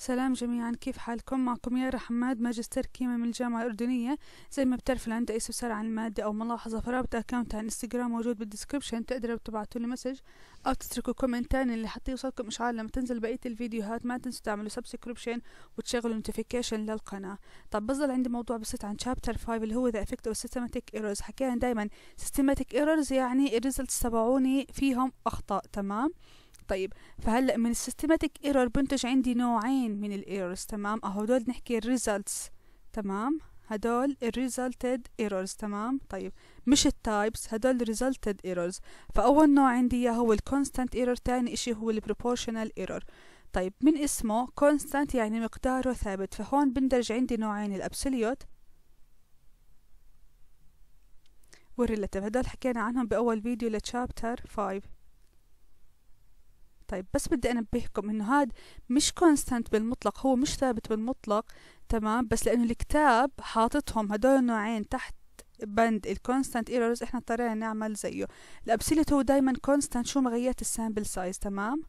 سلام جميعا كيف حالكم معكم يارا حماد ماجستير كيمياء من الجامعة الأردنية زي ما بتعرف عندي أي سؤال عن المادة أو ملاحظة فرابط أكاونت على انستغرام موجود بالديسكربشن تقدروا تبعتوا لي مسج أو تتركوا كومنت تاني اللي حتى يوصلكم إشعار لما تنزل بقية الفيديوهات ما تنسوا تعملوا سبسكريبشن وتشغلوا نوتيفيكيشن للقناة طب بظل عندي موضوع بسيط عن شابتر 5 اللي هو ذا افكت أو سيستماتيك ايرورز حكينا دايما سيستماتيك ايرورز يعني الريزلتس تبعوني فيهم أخطاء تمام طيب فهلا من السيستماتيك ايرور بنتج عندي نوعين من الايرورز تمام هدول نحكي الريزلتس تمام هدول الريزلتد ايرورز تمام طيب مش التايبس هدول الريزلتد ايرورز فاول نوع عندي اياه هو الكونستانت ايرور تاني اشي هو البروبورشنال ايرور طيب من اسمه كونستانت يعني مقداره ثابت فهون بندرج عندي نوعين الابسوليوت والريلاتيف هدول حكينا عنهم بأول فيديو لتشابتر 5 طيب بس بدي أنبهكم إنه هاد مش كونستانت بالمطلق هو مش ثابت بالمطلق تمام بس لأنه الكتاب حاططهم هدول النوعين تحت بند الكونستانت ايرورز احنا اضطرينا نعمل زيه الابسوليت هو دايما كونستانت شو ما غيرت السامبل سايز تمام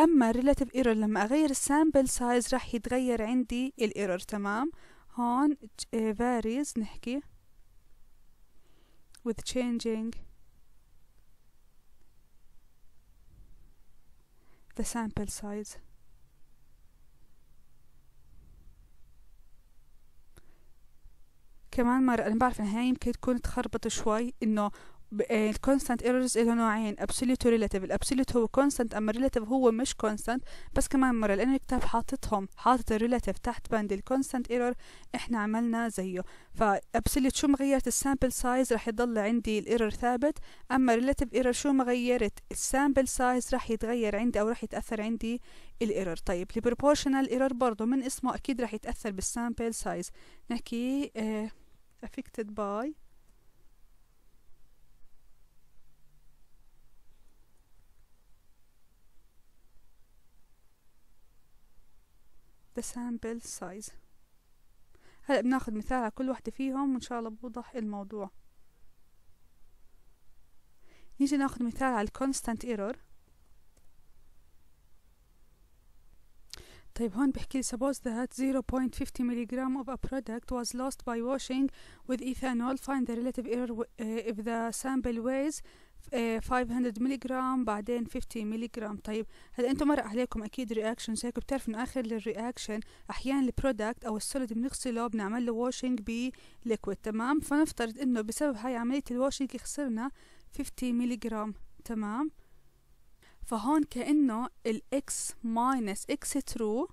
اما الريلاتيف ايرور لما اغير السامبل سايز راح يتغير عندي الايرور تمام هون varies نحكي with changing the sample size كمان مرة أنا بعرف إن هاي يمكن تكون تخربط شوي إنه الكونستانت ايرورز له نوعين ابسوليوت وريلاتيف الابسوليوت هو كونستانت اما الريلاتيف هو مش كونستانت بس كمان مره لانه الكتاب حاططهم حاطط الريلاتيف تحت بند الكونستانت ايرور احنا عملنا زيه فابسوليوت شو ما غيرت السامبل سايز راح يضل عندي الايرور ثابت اما الريلاتيف ايرور شو ما غيرت السامبل سايز راح يتغير عندي او راح يتاثر عندي الايرور طيب البروبورشنال ايرور برضه من اسمه اكيد راح يتاثر بالسامبل سايز نحكي افكتد آه، باي the sample size هلأ بناخد مثال على كل واحدة فيهم وإن شاء الله بوضح الموضوع نيجي ناخد مثال على constant error طيب هون بحكي لي suppose that 0.50 mg of a product was lost by washing with ethanol find the relative error if the sample weighs 500 آه، ملغرام بعدين 50 ملغرام طيب هل انتم مر عليكم اكيد رياكشن هيك بتعرفوا انه اخر للرياكشن احيانا البرودكت او السوليد بنغسله بنعمل له واشنج بليكويد تمام فنفترض انه بسبب هاي عمليه الواشنج خسرنا 50 ملغرام تمام فهون كأنه الإكس ماينس إكس ترو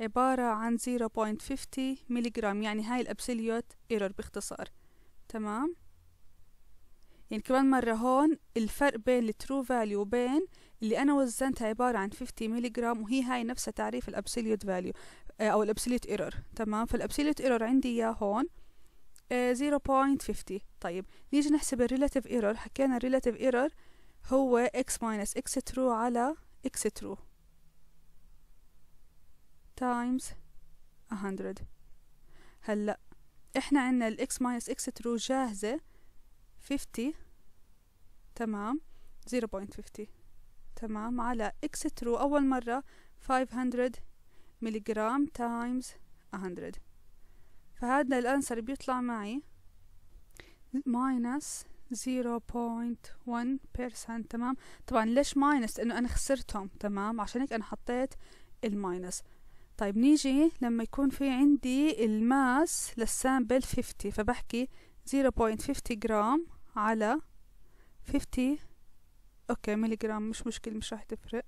عبارة عن 0.50 ملغرام يعني هاي الأبسوليوت إيرور باختصار تمام يعني كمان مرة هون الفرق بين الترو فاليو وبين اللي أنا وزنتها عبارة عن 50 ميلي جرام وهي هاي نفسها تعريف الأبسوليوت آه، فاليو أو الأبسوليوت إيرور تمام فالأبسوليوت إيرور عندي إياه هون 0.50 آه، طيب نيجي نحسب الريلاتيف ايرور حكينا الريلاتيف ايرور هو x minus x true على x true times 100 هلا احنا عنا ال x minus x true جاهزة 50 تمام 0.50 تمام على اكس ترو أول مرة 500 جرام تايمز 100 فهذا الأنسر بيطلع معي ماينس 0.1% تمام طبعا ليش ماينس لأنه أنا خسرتهم تمام عشان هيك أنا حطيت الماينس طيب نيجي لما يكون في عندي الماس للسامبل 50 فبحكي 0.50 جرام على 50 اوكي ملي جرام مش مشكل مش راح تفرق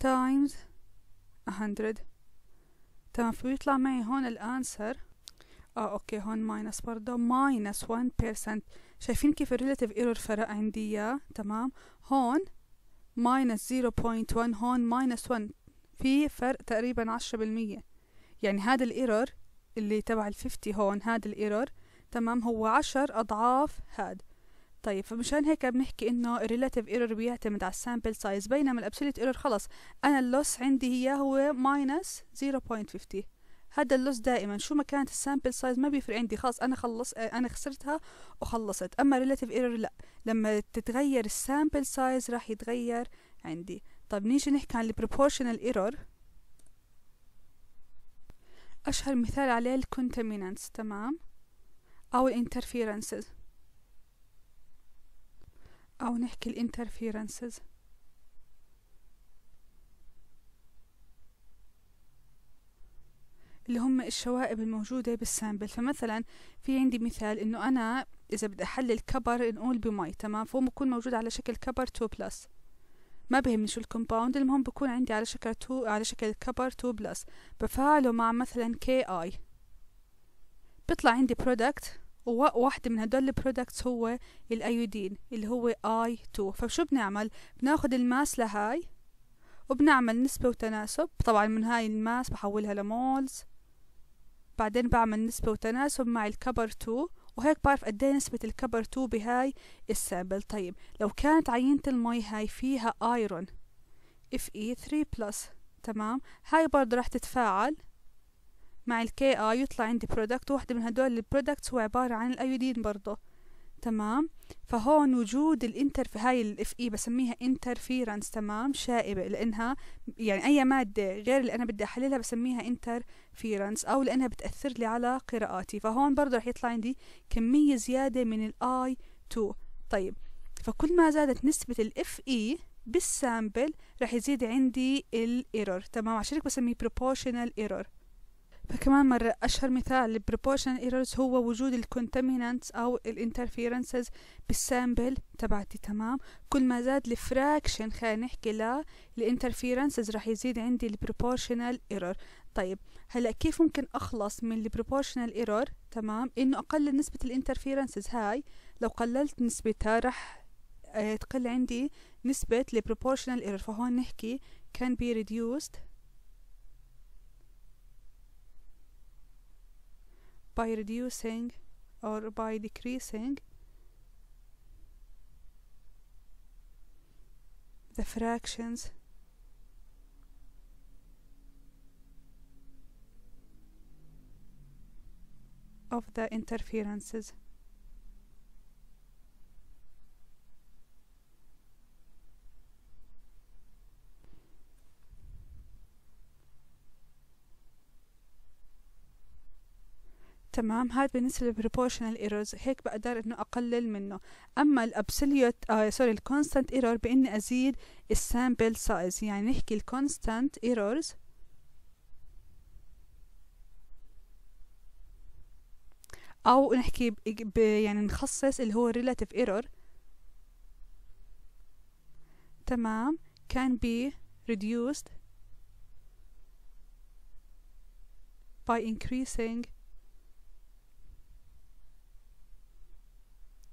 تايمز 100 تمام فبيطلع معي هون الانسر اه اوكي هون ماينس برضه ماينس 1% شايفين كيف الريلاتيف ايرور فرق عندي اياه تمام هون ماينس 0.1 هون ماينس 1 في فرق تقريبا 10% يعني هذا الايرور اللي تبع ال50 هون هذا الايرور تمام هو 10 اضعاف هاد طيب فمشان هيك بنحكي انه الريلاتيف ايرور بيعتمد على السامبل سايز بينما الابسوليت ايرور خلص انا اللوس عندي اياه هو ماينس 0.50 هذا اللوس دائما شو ما كانت السامبل سايز ما بيفرق عندي خلص انا خلص آه، انا خسرتها وخلصت اما الريلاتيف ايرور لا لما تتغير السامبل سايز راح يتغير عندي طيب نيجي نحكي عن البروبورشنال ايرور اشهر مثال عليه الكونتامينانس تمام او الانترفيرنسز أو نحكي الانترفيرنسز اللي هم الشوائب الموجودة بالسامبل فمثلا في عندي مثال انه انا اذا بدي احلل كبر نقول بمي تمام فهو بكون موجود على شكل كبر 2 بلس ما بهم شو الكومباوند المهم بكون عندي على شكل 2 على شكل كبر 2 بلس بفعله مع مثلا كي اي بيطلع عندي برودكت وواحدة من هدول البرودكتس هو الايودين اللي هو اي 2 فشو بنعمل بناخد الماس لهاي وبنعمل نسبة وتناسب طبعا من هاي الماس بحولها لمولز بعدين بعمل نسبة وتناسب مع الكبر 2 وهيك بعرف قد ايه نسبة الكبر 2 بهاي السامبل طيب لو كانت عينة المي هاي فيها ايرون اف اي 3 بلس تمام هاي برضه راح تتفاعل مع الكي اي يطلع عندي برودكت واحدة من هدول البرودكتس هو عبارة عن الايودين برضه تمام فهون وجود الانتر في هاي الاف اي بسميها انترفيرنس تمام شائبة لانها يعني اي مادة غير اللي انا بدي احللها بسميها انترفيرنس او لانها بتأثر لي على قراءاتي فهون برضه رح يطلع عندي كمية زيادة من الاي 2 طيب فكل ما زادت نسبة الاف اي بالسامبل رح يزيد عندي الايرور تمام عشان هيك بسميه proportional error فكمان مرة أشهر مثال للبروبوشن ايرورز هو وجود الكونتامينانتس أو الانترفيرنسز بالسامبل تبعتي تمام كل ما زاد الفراكشن خلينا نحكي لا الانترفيرنسز رح يزيد عندي البروبوشنال ايرور طيب هلا كيف ممكن أخلص من البروبوشنال ايرور تمام إنه أقلل نسبة الانترفيرنسز هاي لو قللت نسبتها رح آه، تقل عندي نسبة البروبوشنال ايرور فهون نحكي can be reduced by reducing or by decreasing the fractions of the interferences. تمام هذا بالنسبة للبروبورشنال ايرورز هيك بقدر انه اقلل منه اما الابسوليوت آه سوري الكونستانت ايرور باني ازيد السامبل سايز يعني نحكي الكونستانت ايرورز او نحكي ب يعني نخصص اللي هو relative error تمام can be reduced by increasing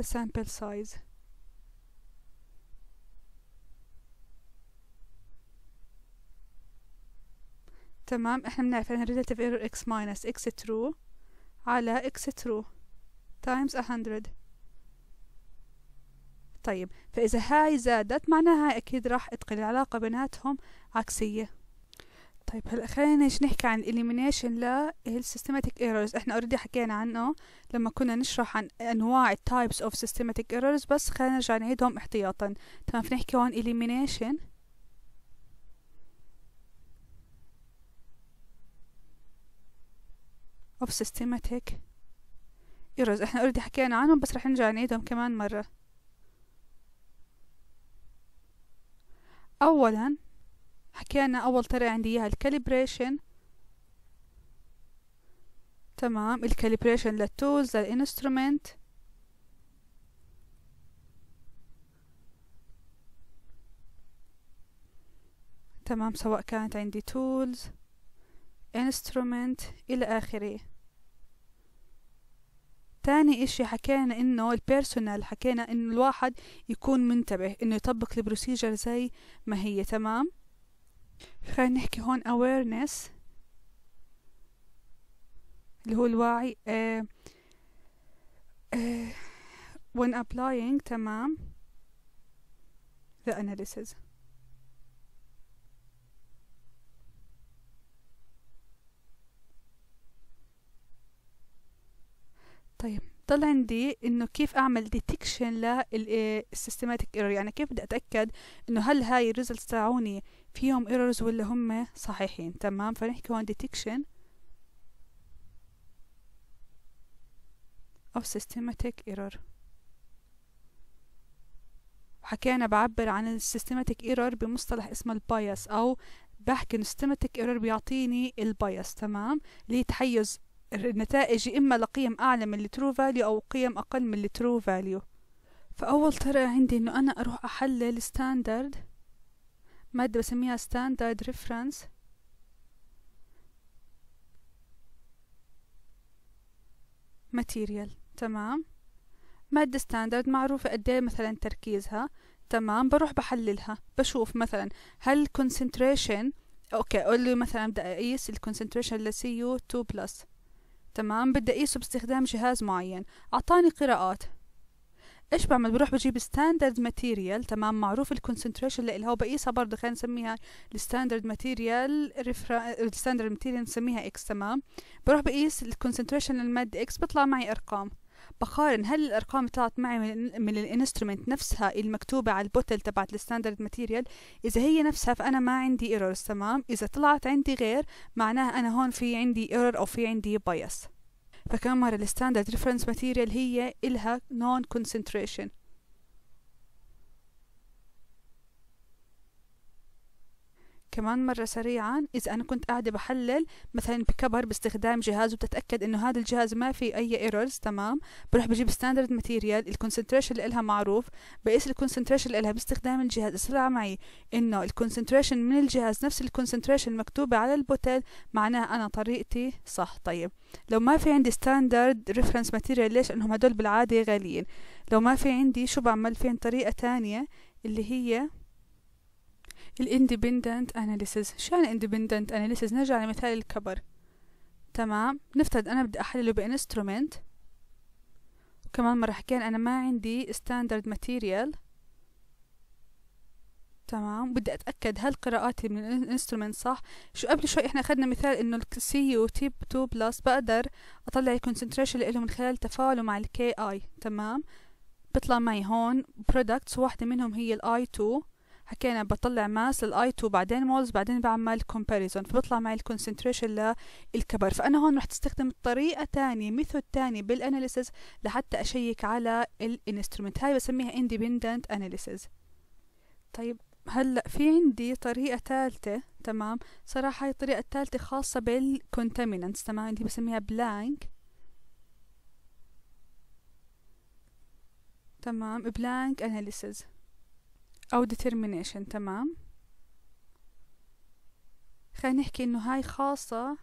the sample size تمام احنا بنعرف ان relative error x minus x true على x true times 100 طيب فإذا هاي زادت معناها هاي أكيد راح تقل العلاقة بيناتهم عكسية طيب هلا خلينا نيجي نحكي عن الإليمينيشن للسيستماتيك ايرورز احنا اوريدي حكينا عنه لما كنا نشرح عن انواع التايبس اوف سيستماتيك ايرورز بس خلينا نرجع نعيدهم احتياطا تمام فنحكي هون إليمينيشن of systematic errors احنا اوريدي حكينا عنهم بس رح نرجع نعيدهم كمان مرة اولا حكينا أول طريقة عندي إياها الكاليبريشن تمام الكاليبريشن للتولز للإنسترومنت تمام سواء كانت عندي tools instrument إلى آخره تاني إشي حكينا إنه البيرسونال حكينا إنه الواحد يكون منتبه إنه يطبق البروسيجر زي ما هي تمام خلينا نحكي هون awareness اللي هو الوعي آه، آه، when applying تمام the analysis طيب ضل عندي انه كيف اعمل ديتكشن للسيستماتيك ايرور يعني كيف بدي اتاكد انه هل هاي الريزلتس تاعوني فيهم ايرورز ولا هم صحيحين تمام فنحكي هون detection of systematic error وحكينا بعبر عن السيستماتيك ايرور بمصطلح اسمه البايس او بحكي السيستماتيك ايرور بيعطيني البايس تمام اللي هي تحيز النتائج اما لقيم اعلى من الترو فاليو او قيم اقل من الترو فاليو فاول طريقه عندي انه انا اروح احلل ستاندرد مادة بسميها ستاندرد ريفرنس ماتيريال تمام مادة ستاندرد معروفة قد إيه مثلا تركيزها تمام بروح بحللها بشوف مثلا هل concentration اوكي اقول له مثلا بدي اقيس الكونسنتريشن لسي يو 2 بلس تمام بدي اقيسه باستخدام جهاز معين اعطاني قراءات ايش بعمل بروح بجيب ستاندرد ماتيريال تمام معروف الكونسنتريشن اللي, هو بقيسها برضه خلينا نسميها الستاندرد ماتيريال الستاندرد ماتيريال نسميها اكس تمام بروح بقيس الكونسنتريشن للمادة اكس بطلع معي ارقام بقارن هل الارقام طلعت معي من, من الانسترومنت نفسها المكتوبه على البوتل تبعت الستاندرد ماتيريال اذا هي نفسها فانا ما عندي ايرورز تمام اذا طلعت عندي غير معناها انا هون في عندي ايرور او في عندي بايس فكمان مرة الستاندرد ريفرنس ماتيريال هي إلها نون كونسنتريشن كمان مرة سريعا إذا أنا كنت قاعدة بحلل مثلا بكبر باستخدام جهاز وبتتأكد إنه هذا الجهاز ما في أي ايرورز تمام بروح بجيب ستاندرد ماتيريال الكونسنتريشن اللي إلها معروف بقيس الكونسنتريشن اللي إلها باستخدام الجهاز اسرع معي إنه الكونسنتريشن من الجهاز نفس الكونسنتريشن المكتوبة على البوتل معناها أنا طريقتي صح طيب لو ما في عندي ستاندرد ريفرنس ماتيريال ليش لأنهم هدول بالعادة غاليين لو ما في عندي شو بعمل في عندي طريقة تانية اللي هي الاندبندنت اناليسز شو يعني اندبندنت اناليسز نرجع لمثال الكبر تمام نفترض انا بدي احلله بانسترومنت كمان مرة حكينا انا ما عندي ستاندرد ماتيريال تمام بدي اتاكد هل قراءاتي من الانسترومنت صح شو قبل شوي احنا اخذنا مثال انه السي يو تيب 2 بلس بقدر اطلع الكونسنتريشن اللي له من خلال تفاعله مع الكي اي تمام بيطلع معي هون برودكتس واحدة منهم هي الاي 2 حكينا بطلع ماس للاي 2 بعدين مولز بعدين بعمل كومباريزون فبطلع معي الكونسنتريشن للكبر فانا هون رح تستخدم طريقه تانية ميثود تانية بالاناليسز لحتى اشيك على الانسترومنت هاي بسميها اندبندنت اناليسز طيب هلا في عندي طريقة ثالثة تمام صراحة هاي الطريقة الثالثة خاصة بالكونتامينانتس تمام اللي بسميها بلانك تمام بلانك اناليسز أو determination تمام خلينا نحكي إنه هاي خاصة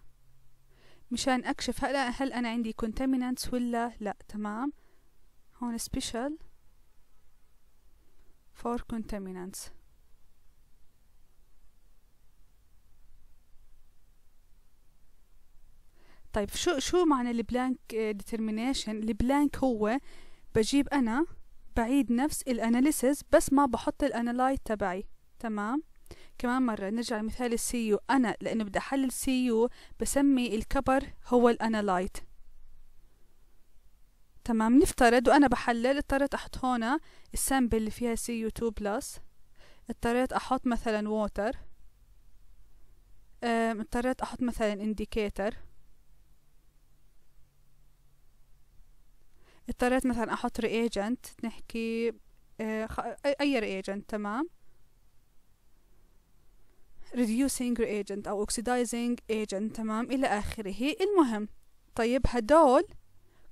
مشان أكشف هلا هل أنا عندي contaminants ولا لا تمام هون special for contaminants طيب شو شو معنى البلانك determination البلانك هو بجيب أنا بعيد نفس الاناليسز بس ما بحط الانالايت تبعي تمام كمان مرة نرجع لمثال السي يو أنا لأنه بدي أحلل سي يو بسمي الكبر هو الأنالايت تمام نفترض وأنا بحلل اضطريت أحط هون السامبل اللي فيها سي يو 2 بلس اضطريت أحط مثلا ووتر اضطريت أحط مثلا انديكيتر اضطريت مثلا احط رياجنت نحكي آه، اي رياجنت تمام reducing reagent أو oxidizing agent تمام إلى آخره المهم طيب هدول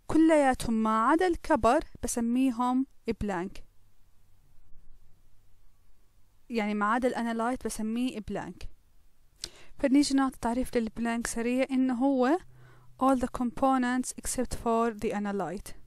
كلياتهم ما عدا الكبر بسميهم بلانك يعني ما عدا الانالايت بسميه بلانك فنيجي نعطي تعريف للبلانك سريع إنه هو all the components except for the analyte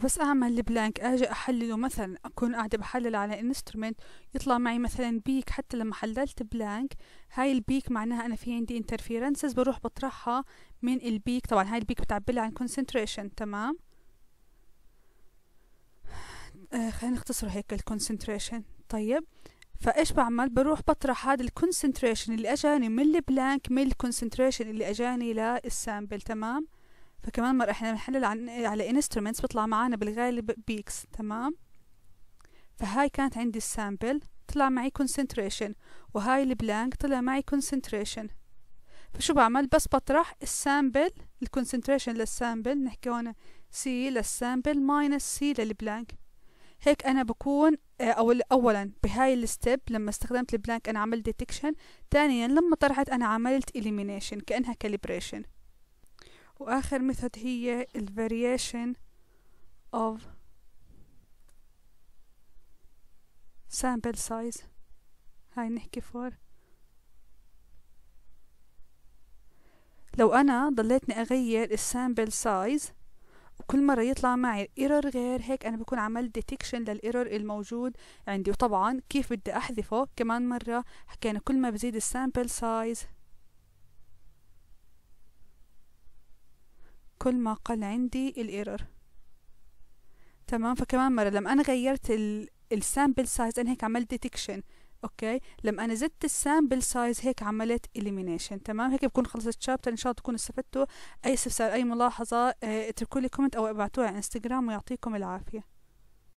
فبس أعمل البلانك أجي أحلله مثلا أكون قاعدة بحلل على انسترومنت يطلع معي مثلا بيك حتى لما حللت بلانك هاي البيك معناها أنا في عندي انترفيرنسز بروح بطرحها من البيك طبعا هاي البيك بتعبلها عن concentration تمام آه خلينا نختصر هيك الكونسنتريشن طيب فايش بعمل بروح بطرح هذا الكونسنتريشن اللي اجاني من البلانك من الكونسنتريشن اللي اجاني للسامبل تمام فكمان مرة احنا بنحلل عن على instruments بيطلع معانا بالغالب بيكس تمام فهاي كانت عندي السامبل طلع معي concentration وهاي البلانك طلع معي concentration فشو بعمل بس بطرح السامبل الكونسنتريشن للسامبل نحكي هون سي للسامبل ماينس سي للبلانك هيك انا بكون آه، اول اولا بهاي الستيب لما استخدمت البلانك انا عملت ديتكشن ثانيا لما طرحت انا عملت elimination كانها كاليبريشن وآخر ميثود هي ال variation of sample size هاي نحكي فور لو أنا ضليتني أغير السامبل size وكل مرة يطلع معي ايرور غير هيك أنا بكون عملت ديتكشن error الموجود عندي وطبعا كيف بدي أحذفه كمان مرة حكينا كل ما بزيد السامبل size كل ما قل عندي الايرور تمام فكمان مرة لما أنا غيرت السامبل سايز أنا هيك عملت ديتكشن اوكي لما انا زدت السامبل سايز هيك عملت اليمينيشن تمام هيك بكون خلصت الشابتر ان شاء الله تكونوا استفدتوا اي استفسار اي ملاحظه آه، اتركوا لي كومنت او ابعتوها على انستغرام ويعطيكم العافيه